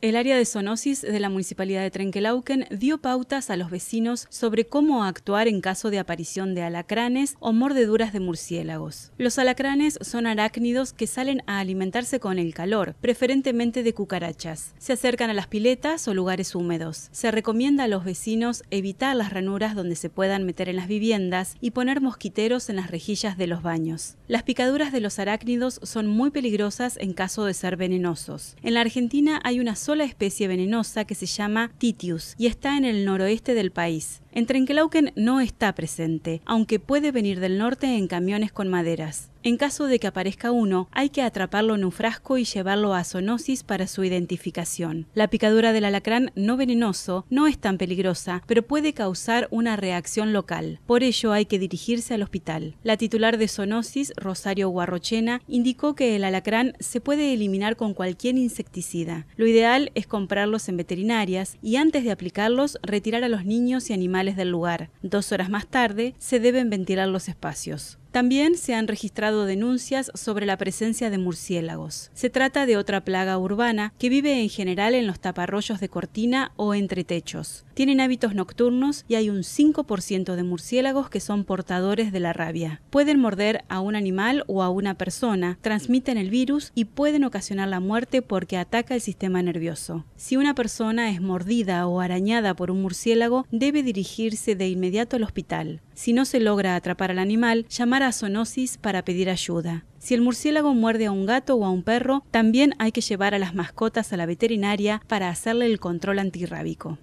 El área de zoonosis de la Municipalidad de Trenquelauquen dio pautas a los vecinos sobre cómo actuar en caso de aparición de alacranes o mordeduras de murciélagos. Los alacranes son arácnidos que salen a alimentarse con el calor, preferentemente de cucarachas. Se acercan a las piletas o lugares húmedos. Se recomienda a los vecinos evitar las ranuras donde se puedan meter en las viviendas y poner mosquiteros en las rejillas de los baños. Las picaduras de los arácnidos son muy peligrosas en caso de ser venenosos. En la Argentina hay una la especie venenosa que se llama Titius y está en el noroeste del país. En Trenkelauken no está presente, aunque puede venir del norte en camiones con maderas. En caso de que aparezca uno, hay que atraparlo en un frasco y llevarlo a zoonosis para su identificación. La picadura del alacrán no venenoso no es tan peligrosa, pero puede causar una reacción local. Por ello hay que dirigirse al hospital. La titular de zoonosis, Rosario Guarrochena, indicó que el alacrán se puede eliminar con cualquier insecticida. Lo ideal es comprarlos en veterinarias y antes de aplicarlos retirar a los niños y animales del lugar. Dos horas más tarde se deben ventilar los espacios. También se han registrado denuncias sobre la presencia de murciélagos. Se trata de otra plaga urbana que vive en general en los taparrollos de cortina o entre techos. Tienen hábitos nocturnos y hay un 5% de murciélagos que son portadores de la rabia. Pueden morder a un animal o a una persona, transmiten el virus y pueden ocasionar la muerte porque ataca el sistema nervioso. Si una persona es mordida o arañada por un murciélago, debe dirigirse de inmediato al hospital. Si no se logra atrapar al animal, llamar a zoonosis para pedir ayuda. Si el murciélago muerde a un gato o a un perro, también hay que llevar a las mascotas a la veterinaria para hacerle el control antirrábico.